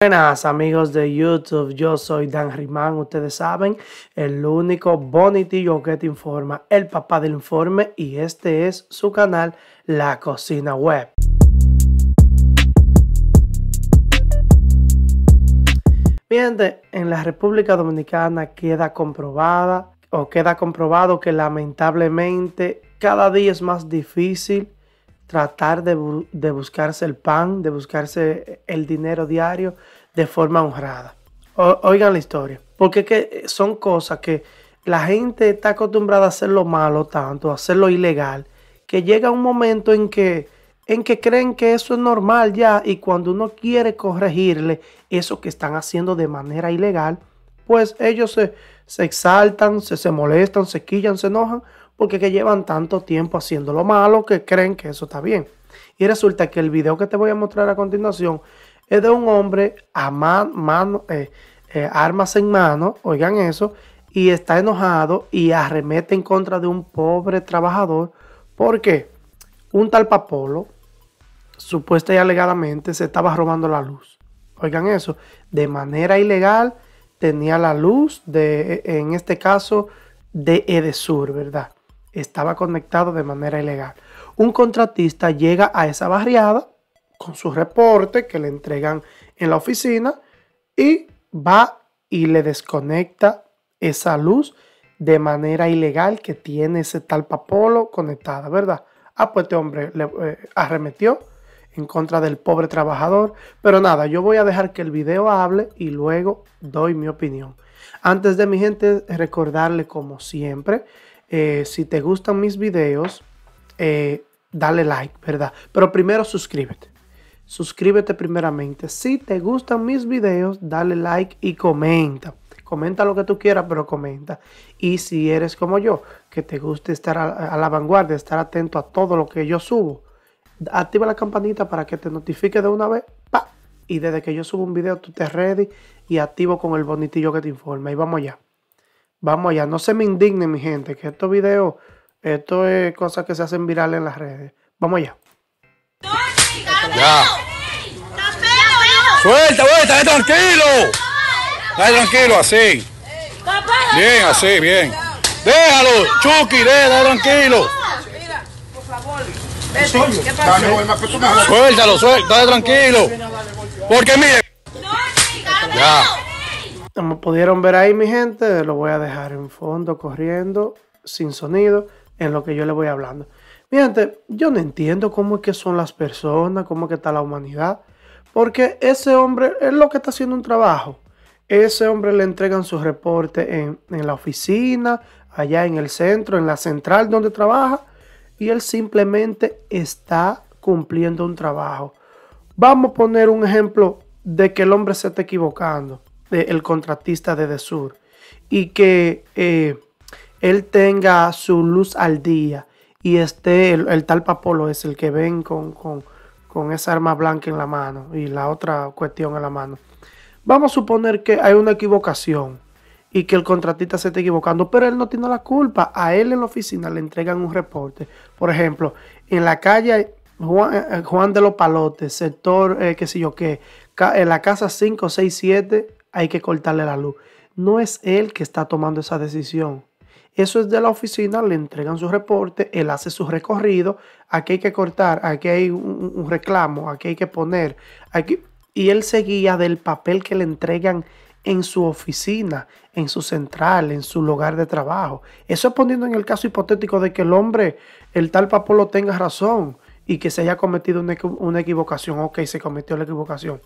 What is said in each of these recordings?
Buenas amigos de YouTube, yo soy Dan Rimán, ustedes saben, el único bonitillo que te informa, el papá del informe y este es su canal La Cocina Web. Bien, en la República Dominicana queda comprobada o queda comprobado que lamentablemente cada día es más difícil tratar de, buscarse el pan, de buscarse el dinero diario de forma honrada. oigan la historia, porque eh, son cosas que la gente está acostumbrada a hacer lo malo tanto, a hacerlo ilegal, que llega un momento en que, en que creen que eso es normal ya y cuando uno quiere corregirle eso que están haciendo de manera ilegal, pues ellos se, exaltan, se, se molestan, se quillan, se enojan porque que llevan tanto tiempo haciendo lo malo que creen que eso está bien. Y resulta que el video que te voy a mostrar a continuación es de un hombre a mano, eh, eh, armas en mano, oigan eso, y está enojado y arremete en contra de un pobre trabajador porque un tal Papolo, supuesta y alegadamente, se estaba robando la luz. Oigan eso, de manera ilegal tenía la luz de, en este caso, de Edesur, ¿verdad? estaba conectado de manera ilegal. Un contratista llega a esa barriada con su reporte que le entregan en la oficina y va y le desconecta esa luz de manera ilegal que tiene ese tal papolo conectada, ¿verdad? Ah, pues este hombre le eh, arremetió en contra del pobre trabajador. Pero nada, yo voy a dejar que el video hable y luego doy mi opinión. Antes de mi gente, recordarle como siempre eh, si te gustan mis videos, eh, dale like, ¿verdad? Pero primero suscríbete. Suscríbete primeramente. Si te gustan mis videos, dale like y comenta. Comenta lo que tú quieras, pero comenta. Y si eres como yo, que te guste estar a, la vanguardia, estar atento a todo lo que yo subo, activa la campanita para que te notifique de una vez. ¡pa! Y desde que yo subo un video, tú te ready y activo con el bonitillo que te informa. Y vamos ya. Vamos allá, no se me indignen mi gente, que estos videos, esto es cosas que se hacen virales en las redes. Vamos allá. Ya. Suelta, de tranquilo. Dale tranquilo, así. Bien, así, bien. Déjalo, Chucky, déjalo tranquilo. Suéltalo, suéltalo, dale tranquilo. Porque mire. Ya. Como pudieron ver ahí, mi gente, lo voy a dejar en fondo, corriendo, sin sonido, en lo que yo le voy hablando. Mi gente, yo no entiendo cómo es que son las personas, cómo es que está la humanidad. Porque ese hombre es lo que está haciendo un trabajo. Ese hombre le entregan su reporte en, en la oficina, allá en el centro, en la central donde trabaja. Y él simplemente está cumpliendo un trabajo. Vamos a poner un ejemplo de que el hombre se está equivocando el contratista de Sur, y que eh, él tenga su luz al día y esté el, tal Papolo es el que ven con, esa arma blanca en la mano y la otra cuestión en la mano. Vamos a suponer que hay una equivocación y que el contratista se está equivocando, pero él no tiene la culpa. A él en la oficina le entregan un reporte. Por ejemplo, en la calle Juan, eh, de los Palotes, sector eh, qué sé yo qué, en la casa 567 hay que cortarle la luz. No es él que está tomando esa decisión. Eso es de la oficina, le entregan su reporte, él hace su recorrido, aquí hay que cortar, aquí hay un, reclamo, aquí hay que poner, aquí... Y él seguía del papel que le entregan en su oficina, en su central, en su lugar de trabajo. Eso es poniendo en el caso hipotético de que el hombre, el tal Papolo, tenga razón y que se haya cometido una, una equivocación. Ok, se cometió la equivocación.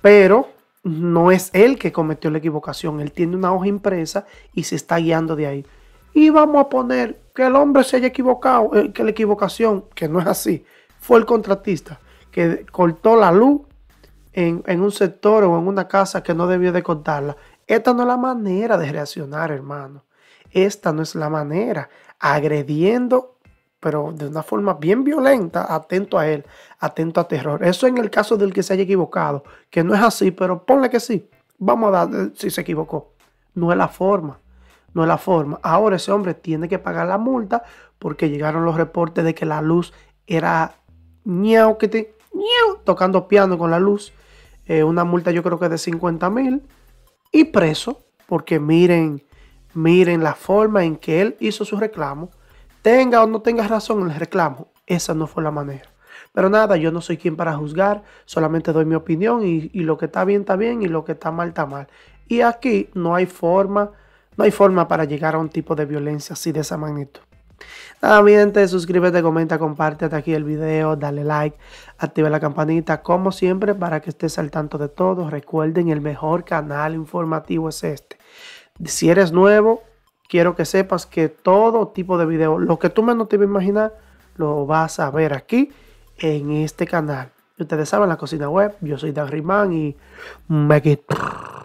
Pero no es él que cometió la equivocación, él tiene una hoja impresa y se está guiando de ahí. Y vamos a poner que el hombre se haya equivocado, eh, que la equivocación, que no es así, fue el contratista que cortó la luz en, un sector o en una casa que no debió de cortarla. Esta no es la manera de reaccionar, hermano. Esta no es la manera. Agrediendo pero de una forma bien violenta, atento a él, atento a terror. Eso en el caso del que se haya equivocado, que no es así, pero ponle que sí. Vamos a dar eh, si se equivocó. No es la forma, no es la forma. Ahora ese hombre tiene que pagar la multa porque llegaron los reportes de que la luz era ñau que te tocando piano con la luz. Eh, una multa yo creo que de 50 mil y preso porque miren, miren la forma en que él hizo su reclamo Tenga o no tengas razón en el reclamo, esa no fue la manera. Pero nada, yo no soy quien para juzgar, solamente doy mi opinión y, lo que está bien está bien y lo que está mal está mal. Y aquí no hay forma, no hay forma para llegar a un tipo de violencia así de esa magnitud. Nada, mi gente, suscríbete, comenta, comparte hasta aquí el video, dale like, activa la campanita, como siempre, para que estés al tanto de todo. Recuerden, el mejor canal informativo es este. Si eres nuevo, quiero que sepas que todo tipo de video, lo que tú menos te vas a imaginar, lo vas a ver aquí en este canal. Ustedes saben la cocina web, yo soy Dan Riman y me quito.